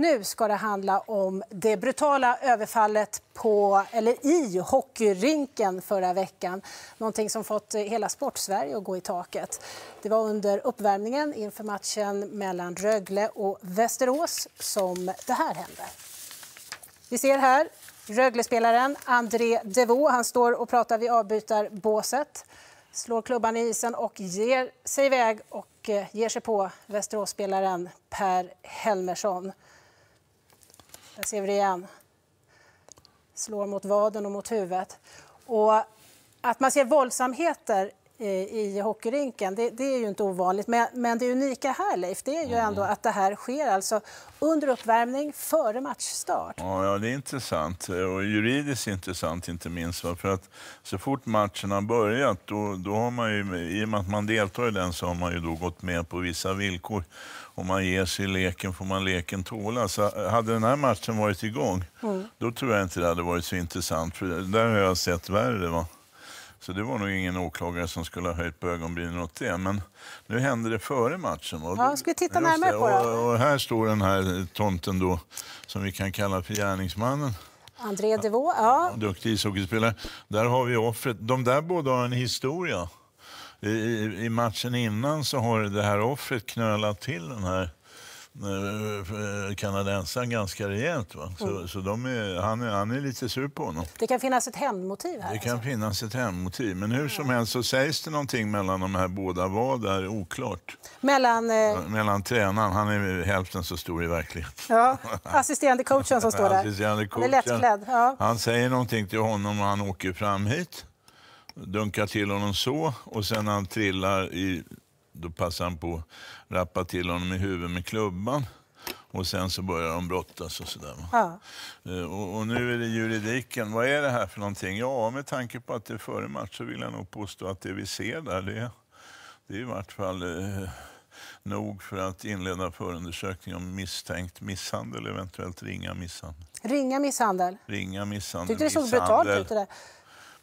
Nu ska det handla om det brutala överfallet på, eller i hockeyrinken förra veckan. Någonting som fått eh, hela Sportsverige att gå i taket. Det var under uppvärmningen inför matchen mellan Rögle och Västerås som det här hände. Vi ser här Röglespelaren André Devaux. Han står och pratar vid avbytarbåset slår klubban i isen och ger sig iväg och eh, ger sig på Västeråsspelaren Per Helmersson. Där ser vi det igen. Slår mot vaden och mot huvudet. Och att man ser våldsamheter Eh, i hockeyrinken. Det, det, är ju inte ovanligt. Men, men det unika här, Leif, det är ju mm. ändå att det här sker alltså under uppvärmning, före matchstart. Ja, ja, det är intressant. Och juridiskt intressant, inte minst. För att så fort matchen har börjat, då, då har man ju, i och med att man deltar i den, så har man ju då gått med på vissa villkor. Om man ger sig i leken får man leken tåla. Så eh, hade den här matchen varit igång, mm. då tror jag inte det hade varit så intressant. För där har jag sett värre. Va? Så det var nog ingen åklagare som skulle ha höjt på ögonbrynen åt det. Men nu hände det före matchen. Och ja, ska vi titta närmare på det? Och, och, här står den här tomten då, som vi kan kalla för gärningsmannen. André Devaux, ja. Duktig ishockeyspelare. Där har vi offret. De där båda har en historia. I, i matchen innan så har det här offret knölat till den här Eh, kanadensaren ganska rejält. Va? Så, mm. så de är, han, är, han är lite sur på honom. Det kan finnas ett hämndmotiv här? Det kan alltså. finnas ett hämndmotiv. Men hur som helst så sägs det någonting mellan de här båda. Vad är oklart. Mellan, eh... mellan tränaren, han är hälften så stor i verkligheten. Ja, assisterande coachen som står där. assisterande coachen, han är lättklädd. Ja. Han säger någonting till honom och han åker fram hit dunkar till honom så och sen han trillar i då passade han på att rappa till honom i huvudet med klubban. Och sen så börjar de brottas och sådär. Ja. Eh, och, och, nu är det juridiken. Vad är det här för någonting? Ja, med tanke på att det är före match så vill jag nog påstå att det vi ser där, det, det är i vart fall eh, nog för att inleda förundersökning om misstänkt misshandel, eventuellt ringa misshandel. Ringa misshandel? Ringa misshandel. Tyckte det såg brutalt ut det där.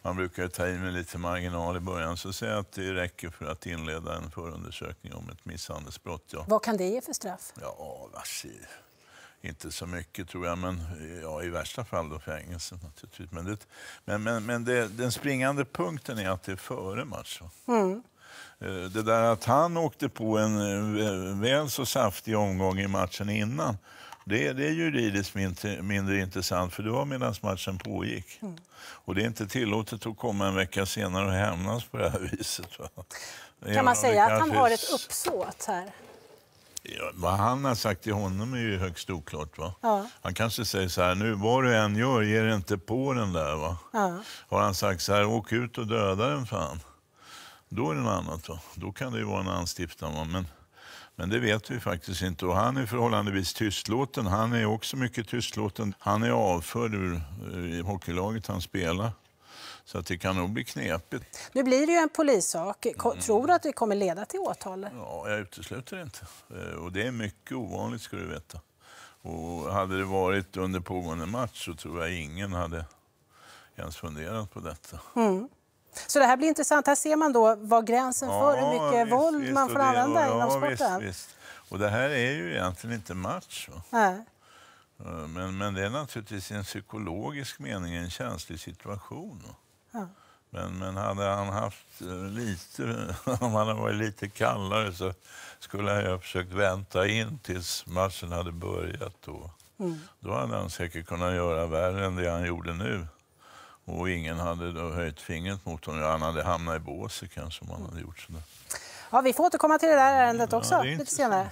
Man brukar ta i med lite marginal i början, så säg att det räcker för att inleda en förundersökning om ett misshandelsbrott. Ja. Vad kan det ge för straff? Ja, varsågod inte så mycket tror jag, men ja, i värsta fall då fängelse naturligtvis. Men, det, men, men, men det, den springande punkten är att det är före match. Mm. Eh, det där att han åkte på en eh, väl så saftig omgång i matchen innan det, det är juridiskt mindre, mindre intressant, för det var medan matchen pågick. Mm. Och det är inte tillåtet att komma en vecka senare och hämnas på det här viset. Va? Kan ja, man säga att han har ett uppsåt här? Ja, vad han har sagt till honom är ju högst oklart. Va? Ja. Han kanske säger så här, nu vad du än gör, ge inte på den där. Va? Ja. Har han sagt så här, åk ut och döda den fan. Då är det något annat. Va? Då kan det ju vara en anstiftan. Va? Men men det vet vi faktiskt inte. Och han är förhållandevis tystlåten. Han är också mycket tystlåten. Han är avförd ur eh, hockeylaget han spelar. Så att det kan nog bli knepigt. Nu blir det ju en polissak. Mm. Tror du att det kommer leda till åtal? Ja, jag utesluter inte. Eh, och det är mycket ovanligt ska du veta. Och hade det varit under pågående match så tror jag ingen hade ens funderat på detta. Mm. Så det här blir intressant. Här ser man då var gränsen ja, för hur mycket visst, våld visst, man får det, använda och, inom sporten. Visst, och det här är ju egentligen inte match. Eh, men, men det är naturligtvis i en psykologisk mening en känslig situation. Ja. Men, men hade han haft eh, lite, om han hade varit lite kallare så skulle jag ha försökt vänta in tills matchen hade börjat. Då, mm. då hade han säkert kunnat göra värre än det han gjorde nu. Och ingen hade då höjt fingret mot honom. Han hade hamnat i båset kanske om han hade gjort sådär. Ja, vi får återkomma till det där ärendet också ja, lite senare.